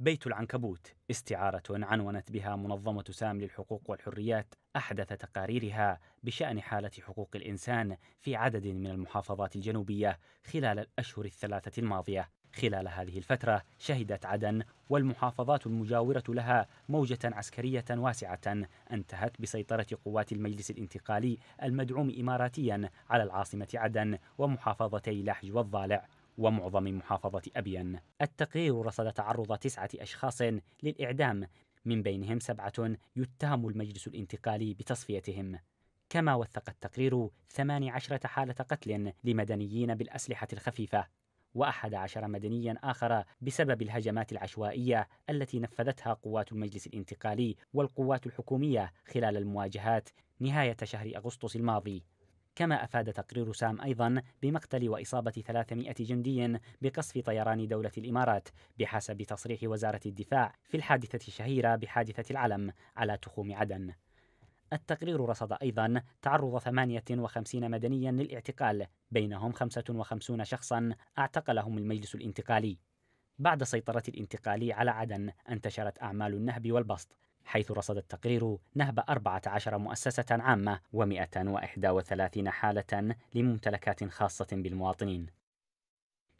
بيت العنكبوت استعارة عنونت بها منظمة سام للحقوق والحريات أحدث تقاريرها بشأن حالة حقوق الإنسان في عدد من المحافظات الجنوبية خلال الأشهر الثلاثة الماضية. خلال هذه الفترة شهدت عدن والمحافظات المجاورة لها موجة عسكرية واسعة انتهت بسيطرة قوات المجلس الانتقالي المدعوم إماراتيا على العاصمة عدن ومحافظتي لحج والضالع ومعظم محافظة أبين التقرير رصد تعرض تسعة أشخاص للإعدام من بينهم سبعة يتهم المجلس الانتقالي بتصفيتهم كما وثق التقرير 18 حالة قتل لمدنيين بالأسلحة الخفيفة وأحد عشر مدنيا آخر بسبب الهجمات العشوائية التي نفذتها قوات المجلس الانتقالي والقوات الحكومية خلال المواجهات نهاية شهر أغسطس الماضي كما أفاد تقرير سام أيضا بمقتل وإصابة 300 جندي بقصف طيران دولة الإمارات بحسب تصريح وزارة الدفاع في الحادثة الشهيرة بحادثة العلم على تخوم عدن التقرير رصد أيضا تعرض 58 مدنيا للاعتقال بينهم 55 شخصا اعتقلهم المجلس الانتقالي بعد سيطرة الانتقالي على عدن انتشرت أعمال النهب والبسط حيث رصد التقرير نهب 14 مؤسسة عامة و131 حالة لممتلكات خاصة بالمواطنين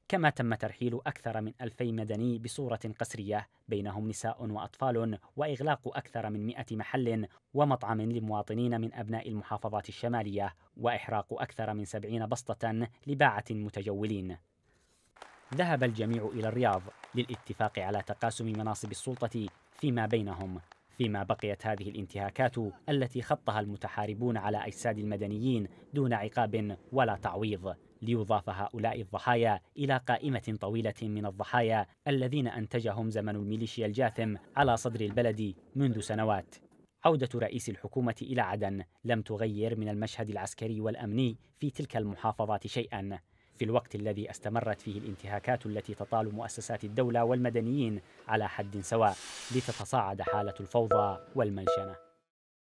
كما تم ترحيل أكثر من 2000 مدني بصورة قسرية بينهم نساء وأطفال وإغلاق أكثر من 100 محل ومطعم لمواطنين من أبناء المحافظات الشمالية وإحراق أكثر من 70 بسطة لباعة متجولين ذهب الجميع إلى الرياض للاتفاق على تقاسم مناصب السلطة فيما بينهم فيما بقيت هذه الانتهاكات التي خطها المتحاربون على أجساد المدنيين دون عقاب ولا تعويض ليضاف هؤلاء الضحايا إلى قائمة طويلة من الضحايا الذين أنتجهم زمن الميليشيا الجاثم على صدر البلد منذ سنوات عودة رئيس الحكومة إلى عدن لم تغير من المشهد العسكري والأمني في تلك المحافظات شيئا في الوقت الذي استمرت فيه الانتهاكات التي تطال مؤسسات الدولة والمدنيين على حد سواء لتتصاعد حالة الفوضى والمنشنة